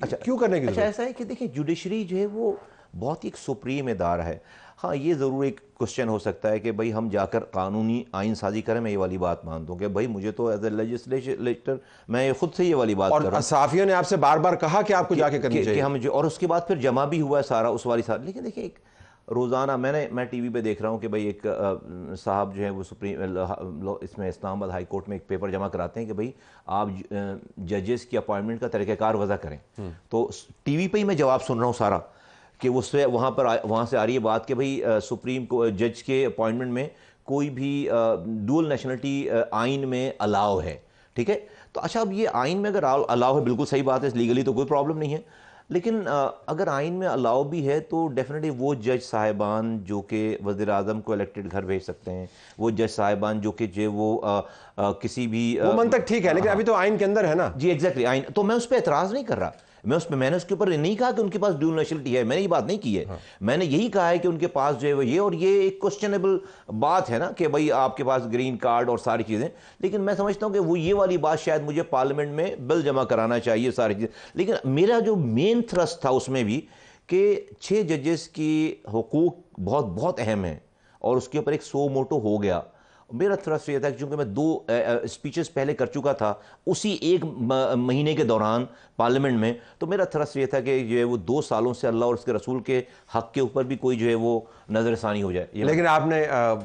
अच्छा, क्यों करने की अच्छा ऐसा है कि देखिए जुडिशरी जो है वो बहुत ही एक सुप्रीम इदार है हाँ ये ज़रूर एक क्वेश्चन हो सकता है कि भाई हम जाकर कानूनी आइन साजी करें मैं ये वाली बात मानता हूँ कि भाई मुझे तो एज ए लेजिस्लेटर मैं खुद से ये वाली बात और कर साफियों ने आपसे बार बार कहा कि आपको जाके करनी कि, चाहिए कि हम और उसके बाद फिर जमा भी हुआ है सारा उस वाली साथ लेकिन देखिए एक रोज़ाना मैंने मैं वी पर देख रहा हूँ कि भाई एक साहब जो है वो सुप्रीम इसमें इस्लामाबाद हाई कोर्ट में एक पेपर जमा कराते हैं कि भाई आप जजेस की अपॉइंटमेंट का तरीक़ार वजह करें हम्म। तो वी पर ही मैं जवाब सुन रहा हूँ सारा कि उससे वहाँ पर वहाँ से आ रही है बात कि भाई सुप्रीम को जज के अपॉइंटमेंट में कोई भी डूल नेशनलिटी आइन में अलाव है ठीक है तो अच्छा अब ये आइन में अगर अलाव है बिल्कुल सही बात है लीगली तो कोई प्रॉब्लम नहीं है लेकिन अगर आइन में अलाव भी है तो डेफिनेटली वो जज साहिबान जो कि वजीर अजम को इलेक्टेड घर भेज सकते हैं वो जज साहिबान जो कि जो वो आ, आ, किसी भी वो मन तक ठीक है लेकिन हाँ। अभी तो आइन के अंदर है ना जी एग्जैक्टली आइन तो मैं उस पर एतराज़ नहीं कर रहा मैं उसमें मैंने उसके ऊपर नहीं कहा कि उनके पास ड्यूल नेशनलिटी है मैंने ये बात नहीं की है हाँ। मैंने यही कहा है कि उनके पास जो है वो ये और ये एक क्वेश्चनेबल बात है ना कि भाई आपके पास ग्रीन कार्ड और सारी चीज़ें लेकिन मैं समझता हूँ कि वो ये वाली बात शायद मुझे पार्लियामेंट में बिल जमा कराना चाहिए सारी चीज़ें लेकिन मेरा जो मेन थ्रस्ट था उसमें भी कि छः जजेस की हकूक बहुत बहुत अहम है और उसके ऊपर एक सो मोटो हो गया मेरा थोड़ा सा यह था क्योंकि मैं दो स्पीचेस पहले कर चुका था उसी एक महीने के दौरान पार्लियामेंट में तो मेरा थोड़ा सा यह था कि जो है वो दो सालों से अल्लाह और उसके रसूल के हक के ऊपर भी कोई जो है वो नज़रसानी हो जाए लेकिन आपने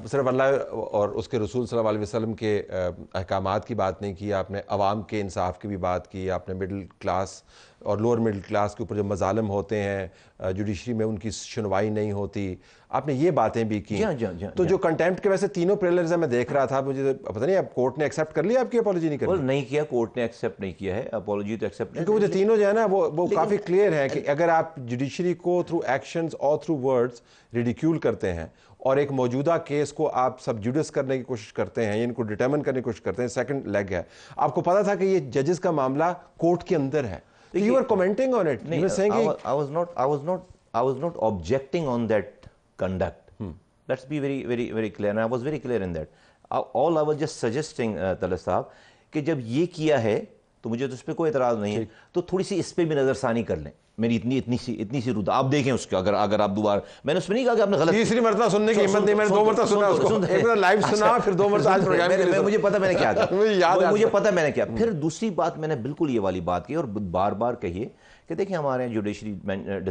सिर्फ अल्लाह और उसके रसूल सल्लल्लाहु अलैहि वसल्लम के अहकाम की बात नहीं की आपने अवाम के इंसाफ की भी बात की आपने मिडिल क्लास और लोअर मिडिल क्लास के ऊपर जो मजालम होते हैं जुडिशरी में उनकी सुनवाई नहीं होती आपने ये बातें भी की जा, हाँ, जा, हाँ, जा, हाँ, तो जा, जो कंटेम्प्ट के वैसे तीनों प्रेलर्स मैं देख रहा था मुझे तो पता नहीं अब कोर्ट ने एक्सेप्ट कर लिया आपकी अपोलॉजी नहीं कर नहीं किया कोर्ट ने एक्सेप्ट नहीं किया है अपोलॉजी तो एक्सेप्ट क्योंकि मुझे तीनों जो है ना वो वो काफ़ी क्लियर है कि अगर आप जुडिशरी को थ्रू एक्शन और थ्रू वर्ड्स रिडिक्यूल करते हैं और एक मौजूदा केस को आप सब सबजुडिस करने की कोशिश करते हैं इनको डिटर्मन करने की कोशिश करते हैं सेकंड लेग है आपको पता था कि ये जजेस का मामला कोर्ट के अंदर है you are commenting on it नहीं I was not I was not I was not objecting on that conduct. Hmm. Let's be very, very, very clear. And I was very clear in that. All I was just suggesting, uh, Tala साहब, कि जब ये किया है तो मुझे तो उस पर कोई इतराज़ नहीं है तो थोड़ी सी इस पर भी नज़रसानी कर लें मेरी इतनी इतनी सी इतनी सी रुदा आप देखें उसके अगर अगर आप दोबारा मैंने उसमें नहीं कहा कि आपने गलत तीसरी मरतबा सुनने की हिम्मत नहीं मैंने दो मरतबा सुना उसको एक बार लाइव सुना अच्छा। फिर दो मरतबा आज प्रोग्राम में मुझे पता मैंने क्या कहा याद मुझे पता मैंने क्या फिर हम्म। दूसरी बात मैंने बिल्कुल ये वाली बात की और बार-बार कहिए कि देखिए हमारे यहाँ जुडिशरी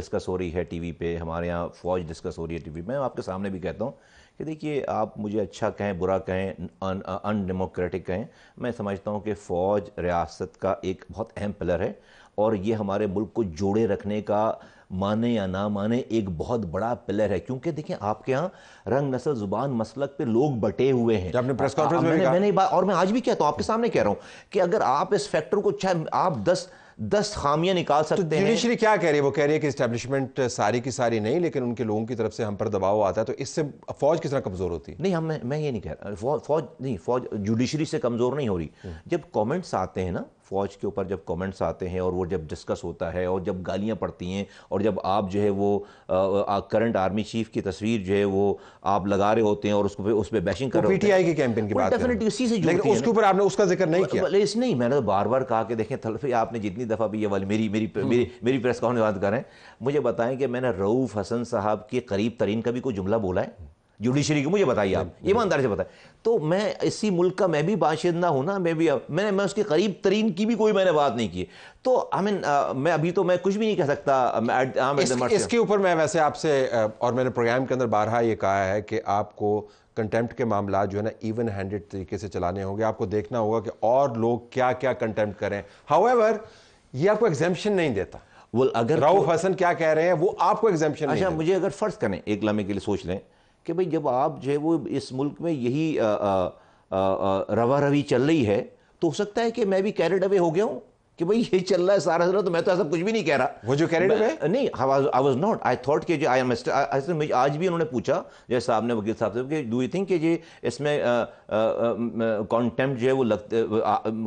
डिस्कस हो रही है वी पर हमारे यहाँ फौज डिस्कस हो रही है टी वी मैं आपके सामने भी कहता हूँ कि देखिए आप मुझे अच्छा कहें बुरा कहें अनडेमोक्रेटिक कहें मैं समझता हूँ कि फ़ौज रियासत का एक बहुत अहम पिलर है और ये हमारे मुल्क को जोड़े रखने का माने या ना माने एक बहुत बड़ा पिलर है क्योंकि देखिए आपके यहाँ रंग नस्ल जुबान मसलक पे लोग बटे हुए हैं आपने प्रेस कॉन्फ्रेंस में मैंने, बात और मैं आज भी कहता हूँ आपके सामने कह रहा हूँ कि अगर आप इस फैक्टर को चाहे आप दस दस खामियां निकाल तो सकते तो हैं क्या कह रही है वो कह रही है कि स्टैब्लिशमेंट सारी की सारी नहीं लेकिन उनके लोगों की तरफ से हम पर दबाव आता है तो इससे फौज किस तरह कमजोर होती है नहीं हम मैं, मैं ये नहीं कह रहा फौज नहीं फौज जुडिशरी से कमजोर नहीं हो रही हम्म। जब कमेंट्स आते हैं ना फ़ौज के ऊपर जब कमेंट्स आते हैं और वो जब डिस्कस होता है और जब गालियां पड़ती हैं और जब आप जो है वो करंट आर्मी चीफ की तस्वीर जो है वो आप लगा रहे होते हैं और उसको उस पर बैशिंग कर रहे पीटीआई के कैंपेन की बात डेफिनेटली उसी से लेकिन उसके ऊपर आपने उसका जिक्र नहीं किया इस नहीं मैंने तो बार बार कहा कि देखें तलफी आपने जितनी दफ़ा भी ये वाली मेरी मेरी हम्म। मेरी मेरी प्रेस कॉन्फ्रेंस बात करें मुझे बताएं कि मैंने रऊफ़ हसन साहब के करीब तरीन का भी कोई जुमला बोला है जुडिशरी की मुझे बताइए आप ईमानदारी से बताए तो मैं इसी मुल्क का मैं भी बाशिंदा हूँ ना मैं भी मैंने मैं उसके करीब तरीन की भी कोई मैंने बात नहीं की तो आई मीन मैं अभी तो मैं कुछ भी नहीं कह सकता हाँ, इसके ऊपर मैं वैसे आपसे और मैंने प्रोग्राम के अंदर बारहा ये कहा है कि आपको कंटेम्प्ट के मामला जो है ना इवन हैंडेड तरीके से चलाने होंगे आपको देखना होगा कि और लोग क्या क्या कंटेम्प्ट करें हाउएवर ये आपको एग्जामेशन नहीं देता वो अगर राउ हसन तो- क्या कह रहे हैं वो आपको एग्जामेशन अच्छा मुझे अगर फर्ज करें एक लम्हे के लिए सोच लें कि भाई जब आप जो है वो इस मुल्क में यही रवा रवी चल रही है तो हो सकता है कि मैं भी कैरेड अवे हो गया हूँ कि भाई ये चल रहा है सारा सारा तो मैं तो ऐसा कुछ भी नहीं कह रहा वो जो कैरेड अवे नहीं I was not I thought जो आई एम आज भी उन्होंने पूछा जैसे साहब ने वकील साहब से डू यू थिंक कि ये इसमें कॉन्टेम्प्ट जो है वो लगते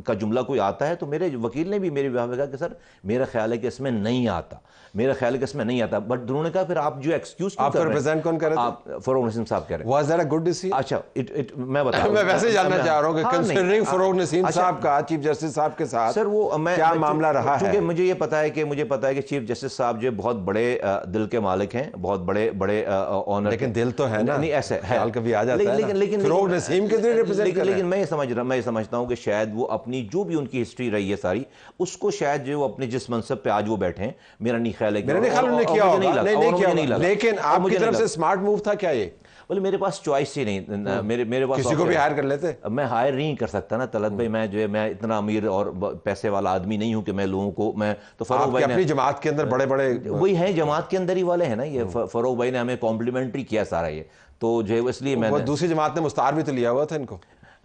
का जुमला कोई आता है तो मेरे वकील ने भी मेरे विवाह में कहा कि सर मेरा ख्याल है कि इसमें नहीं आता मेरा ख्याल है कि इसमें नहीं आता बट उन्होंने कहा फिर आप जो एक्सक्यूज कौन कर रहे फरोग नसीम साहब कह रहे गुड डिसीजन अच्छा इट इट मैं बता मैं वैसे जानना चाह रहा फरोग हाँ, नसीम अच्छा। साहब का चीफ जस्टिस साहब के साथ सर वो मैं क्या मामला रहा मुझे ये पता है कि मुझे पता है कि चीफ जस्टिस साहब जो बहुत बड़े दिल के मालिक हैं बहुत बड़े बड़े ऑनर लेकिन दिल तो है ना नहीं ऐसे है लेकिन लेकिन फरोग नसीम के दिल रिप्रेजेंट लेकिन, मैं समझ रहा मैं समझता हूँ कि शायद वो अपनी जो भी उनकी हिस्ट्री रही है सारी उसको शायद जो अपने जिस मनसब पे आज वो बैठे मेरा नहीं ख्याल है मेरा नहीं ख्याल लेकिन आपकी तरफ से स्मार्ट मूव था क्या ये बोले मेरे पास चॉइस ही नहीं हाँ। मेरे मेरे पास किसी को भी हायर कर लेते मैं हायर नहीं कर सकता ना तलत भाई हाँ। मैं जो है मैं इतना अमीर और पैसे वाला आदमी नहीं हूं कि मैं लोगों को मैं तो फरोख भाई अपनी जमात के अंदर बड़े बड़े वही है जमात के अंदर ही वाले हैं ना ये हाँ। फरोख भाई ने हमें कॉम्प्लीमेंट्री किया सारा ये तो जो है इसलिए मैंने दूसरी जमात ने मुस्तार भी तो लिया हुआ था इनको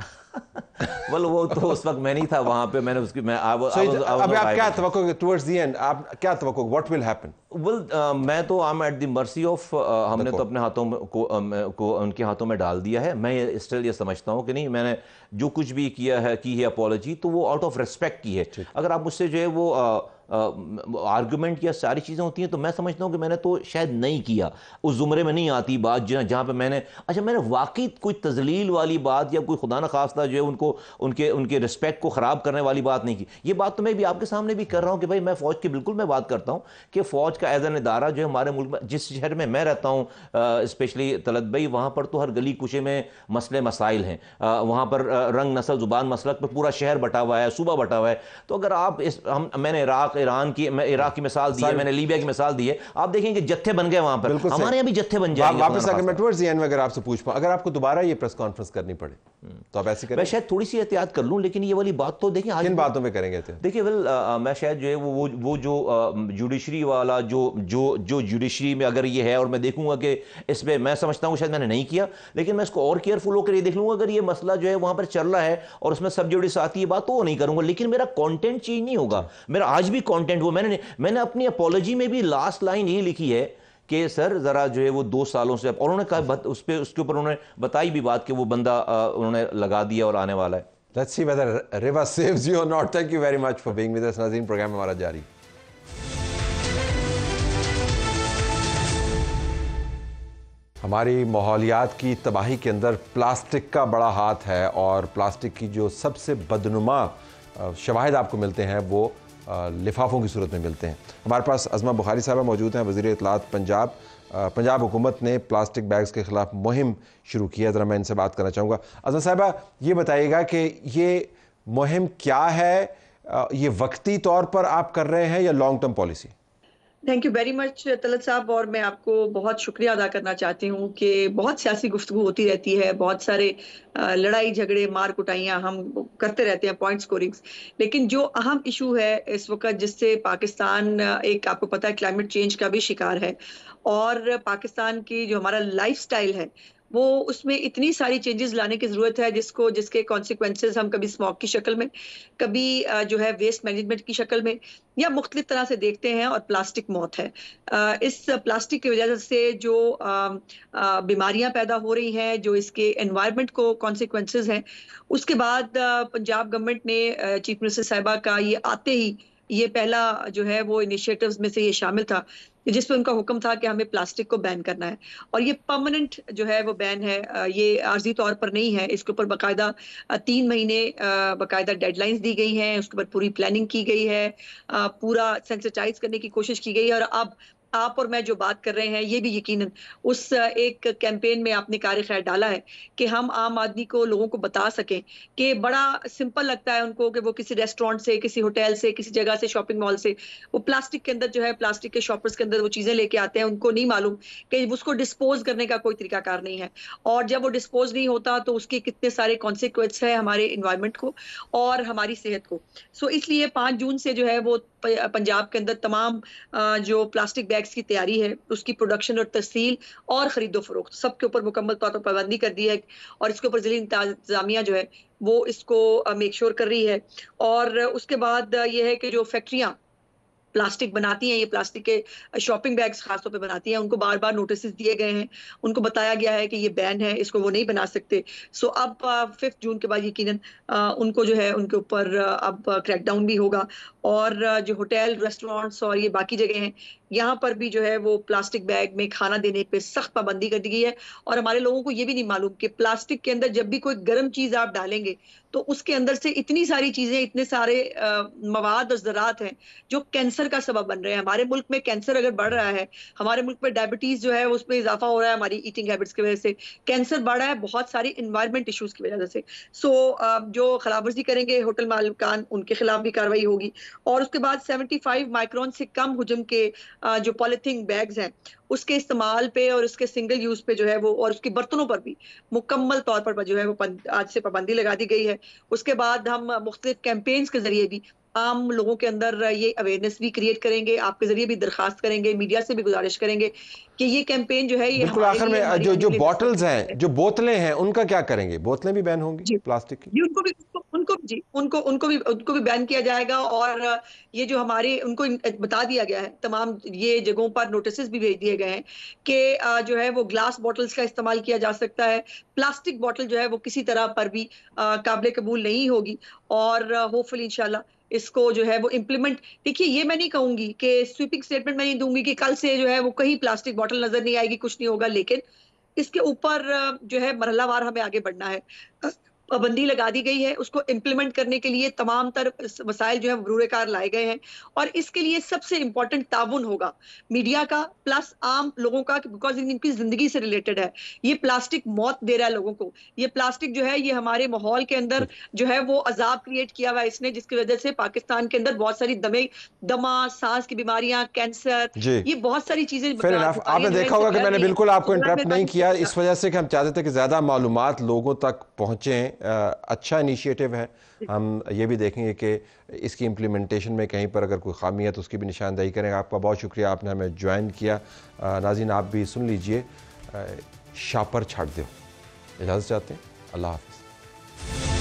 वेल वो तो उस वक्त मैं नहीं था वहां पे मैंने उसकी मैं आई वाज अभी आप क्या तवक्को टुवर्ड्स द एंड आप क्या तवक्को व्हाट विल हैपन वेल मैं तो I am at the mercy of हमने तो अपने हाथों को, um, को उनके हाथों में डाल दिया है मैं स्टिल ये समझता हूँ कि नहीं मैंने जो कुछ भी किया है की है अपोलॉजी तो वो आउट ऑफ रिस्पेक्ट की है अगर आप मुझसे जो है वो आर्गूमेंट या सारी चीज़ें होती हैं तो मैं समझता हूँ कि मैंने तो शायद नहीं किया उस ज़ुमरे में नहीं आती बात जहाँ जहाँ पर मैंने अच्छा मैंने वाकई कोई तजलील वाली बात या कोई खुदा न खास्ता जो है उनको उनके उनके रिस्पेक्ट को ख़राब करने वाली बात नहीं की ये बात तो मैं भी आपके सामने भी कर रहा हूँ कि भाई मैं फ़ौज की बिल्कुल मैं बात करता हूँ कि फ़ौज का एज एन इदारा जो है हमारे मुल्क में जिस शहर में मैं रहता हूँ स्पेशली तलत भाई वहाँ पर तो हर गली कुशे में मसले मसाइल हैं वहाँ पर रंग नसल ज़ुबान मसलक पर पूरा शहर बटा हुआ है सूबा बटा हुआ है तो अगर आप इस हम मैंने इराक ईरान की इराक की मिसाल दी है मैंने लीबिया की मिसाल दी है आप देखेंगे जत्थे बन गए वहाँ पर हमारे यहाँ भी जत्थे बन जाए वापस अगर मैं टूवर्ड्स द एंड में अगर आपसे पूछ पाऊँ अगर आपको दोबारा ये प्रेस कॉन्फ्रेंस करनी पड़े हम्म। तो आप ऐसे करें शायद थोड़ी सी एहतियात कर लूँ लेकिन ये वाली बात तो देखिए आज किन बातों पे करेंगे देखिए वेल मैं शायद जो है वो वो वो जो जुडिशरी वाला जो जो जो जुडिशरी में अगर ये है और मैं देखूंगा कि इसमें मैं समझता हूँ शायद मैंने नहीं किया लेकिन मैं इसको और केयरफुल होकर ये देख लूँगा अगर ये मसला जो है वहाँ पर चल रहा है और उसमें सब जुडिस आती है बात तो वो नहीं करूँगा लेकिन मेरा कॉन्टेंट चेंज नहीं होगा मेरा आज भी कॉन्टेंट वो मैंने मैंने अपनी अपोलॉजी में भी लास्ट लाइन ये लिखी है कि सर ज़रा जो है वो दो सालों से और उन्होंने कहा उस पर उसके ऊपर उन्होंने बताई भी बात कि वो बंदा उन्होंने लगा दिया और आने वाला है Let's see whether Riva saves you or not. Thank you very much for being with us. Nazim, program हमारा जारी हमारी माहौलियात की तबाही के अंदर प्लास्टिक का बड़ा हाथ है और प्लास्टिक की जो सबसे बदनुमा शवाहद आपको मिलते हैं वो लिफाफों की सूरत में मिलते हैं हमारे पास अजमा बुखारी साहबा मौजूद हैं वज़ी अतलात पंजाब पंजाब हुकूमत ने प्लास्टिक बैग्स के ख़िलाफ़ मुहिम शुरू किया ज़रा मैं इनसे बात करना चाहूँगा अजमा साहबा ये बताइएगा कि ये मुहिम क्या है ये वक्ती तौर पर आप कर रहे हैं या long term policy thank you very much तलत साहब और मैं आपको बहुत शुक्रिया अदा करना चाहती हूँ कि बहुत सियासी गुफ्तु होती रहती है बहुत सारे लड़ाई झगड़े मार कुटाइयाँ हम करते रहते हैं पॉइंट स्कोरिंग्स लेकिन जो अहम इशू है इस वक्त जिससे पाकिस्तान एक आपको पता है क्लाइमेट चेंज का भी शिकार है और पाकिस्तान की जो हमारा लाइफ है वो उसमें इतनी सारी चेंजेस लाने की ज़रूरत है जिसको जिसके कॉन्सिक्वेंसेज हम कभी स्मॉक की शक्ल में कभी जो है वेस्ट मैनेजमेंट की शक्ल में या मुख्तलिफ तरह से देखते हैं और प्लास्टिक मौत है इस प्लास्टिक की वजह से जो बीमारियां पैदा हो रही हैं जो इसके एनवायरमेंट को कॉन्सिक्वेंसेज हैं उसके बाद पंजाब गवर्नमेंट ने चीफ मिनिस्टर साहिबा का ये आते ही ये पहला जो है वो इनिशिएटिव्स में से ये शामिल था जिसमें उनका हुक्म था कि हमें प्लास्टिक को बैन करना है और ये परमानेंट जो है वो बैन है ये आर्जी तौर पर नहीं है इसके ऊपर बाकायदा तीन महीने बाकायदा डेडलाइंस दी गई हैं उसके ऊपर पूरी प्लानिंग की गई है पूरा सेंसिटाइज करने की कोशिश की गई है और अब आप और मैं जो बात कर रहे हैं ये भी यकीनन उस एक कैंपेन में आपने कार्य खैर डाला है कि हम आम आदमी को लोगों को बता सकें कि बड़ा सिंपल लगता है उनको कि वो किसी रेस्टोरेंट से किसी होटल से किसी जगह से शॉपिंग मॉल से वो प्लास्टिक के अंदर जो है प्लास्टिक के शॉपर्स के अंदर वो चीज़ें लेके आते हैं उनको नहीं मालूम कि उसको डिस्पोज करने का कोई तरीकाकार नहीं है और जब वो डिस्पोज नहीं होता तो उसके कितने सारे कॉन्सिक्वेंस है हमारे इन्वायरमेंट को और हमारी सेहत को सो इसलिए पाँच जून से जो है वो पंजाब के अंदर तमाम जो प्लास्टिक बैग एक्स की तैयारी है उसकी प्रोडक्शन और तस्सील और खरीदो फरोख्त सबके ऊपर मुकम्मल तौर पर पाबंदी कर दी है और इसके ऊपर जिली इंतजामिया जो है वो इसको मेक श्योर कर रही है और उसके बाद ये है कि जो फैक्ट्रियाँ प्लास्टिक बनाती हैं ये प्लास्टिक के शॉपिंग बैग्स खासतौर पे बनाती हैं उनको बार बार नोटिस दिए गए हैं उनको बताया गया है कि ये बैन है इसको वो नहीं बना सकते सो अब फिफ्थ जून के बाद यकीन उनको जो है उनके ऊपर अब क्रैकडाउन भी होगा और जो होटल रेस्टोरेंट्स और ये बाकी जगह हैं यहाँ पर भी जो है वो प्लास्टिक बैग में खाना देने पे सख्त पाबंदी कर दी गई है और हमारे लोगों को ये भी नहीं मालूम कि प्लास्टिक के अंदर जब भी कोई गर्म चीज़ आप डालेंगे तो उसके अंदर से इतनी सारी चीज़ें इतने सारे आ, मवाद और ज़रात हैं जो कैंसर का सबब बन रहे हैं हमारे मुल्क में कैंसर अगर बढ़ रहा है हमारे मुल्क में डायबिटीज़ जो है उसमें इजाफा हो रहा है हमारी ईटिंग हैबिट्स की वजह से कैंसर बढ़ रहा है बहुत सारी इन्वायरमेंट इशूज़ की वजह से सो जो खिलाफवर्जी करेंगे होटल मालिकान उनके खिलाफ भी कार्रवाई होगी और उसके बाद सेवेंटी माइक्रोन से कम हजम के जो पॉलीथीन बैग्स हैं उसके इस्तेमाल पे और उसके सिंगल यूज पे जो है वो और उसके बर्तनों पर भी मुकम्मल तौर पर जो है वो आज से पाबंदी लगा दी गई है उसके बाद हम मुख्तलिफ कैंपेन्स के जरिए भी आम लोगों के अंदर ये अवेयरनेस भी क्रिएट करेंगे आपके जरिए भी दरखास्त करेंगे मीडिया से भी गुजारिश करेंगे कि ये कैंपेन जो है ये बिल्कुल आखिर में जो जो बॉटल्स हैं जो बोतलें हैं उनका क्या करेंगे बोतलें भी बैन होंगी प्लास्टिक की उनको भी उनको, उनको जी उनको उनको भी उनको भी बैन किया जाएगा और ये जो हमारे उनको बता दिया गया है तमाम ये जगहों पर नोटिस भी भेज दिए गए हैं कि जो है वो ग्लास बॉटल्स का इस्तेमाल किया जा सकता है प्लास्टिक बॉटल जो है वो किसी तरह पर भी काबिल कबूल नहीं होगी और होपफुली इंशाल्लाह इसको जो है वो इम्प्लीमेंट देखिए ये मैं नहीं कहूंगी कि स्वीपिंग स्टेटमेंट मैं नहीं दूंगी कि कल से जो है वो कहीं प्लास्टिक बॉटल नजर नहीं आएगी कुछ नहीं होगा लेकिन इसके ऊपर जो है मरहलावार हमें आगे बढ़ना है पाबंदी लगा दी गई है उसको इम्प्लीमेंट करने के लिए तमाम तर मसाइल जो है बरूरकार लाए गए हैं और इसके लिए सबसे इम्पोर्टेंट ताउन होगा मीडिया का प्लस आम लोगों का बिकॉज इनकी जिंदगी से रिलेटेड है ये प्लास्टिक मौत दे रहा है लोगों को ये प्लास्टिक जो है ये हमारे माहौल के अंदर जो है वो अजाब क्रिएट किया हुआ है इसने जिसकी वजह से पाकिस्तान के अंदर बहुत सारी दमे दमा सांस की बीमारियां कैंसर ये बहुत सारी चीजें आपने देखा होगा कि मैंने बिल्कुल आपको इंटरप्ट नहीं किया इस वजह से कि हम चाहते थे कि ज्यादा मालूम लोगों तक पहुंचे अच्छा इनिशिएटिव है हम ये भी देखेंगे कि इसकी इम्प्लीमेंटेशन में कहीं पर अगर कोई खामी है तो उसकी भी निशानदेही करेंगे आपका बहुत शुक्रिया आपने हमें ज्वाइन किया नाजिन आप भी सुन लीजिए शापर छाट दो इजाज़त चाहते हैं अल्लाह हाफिज़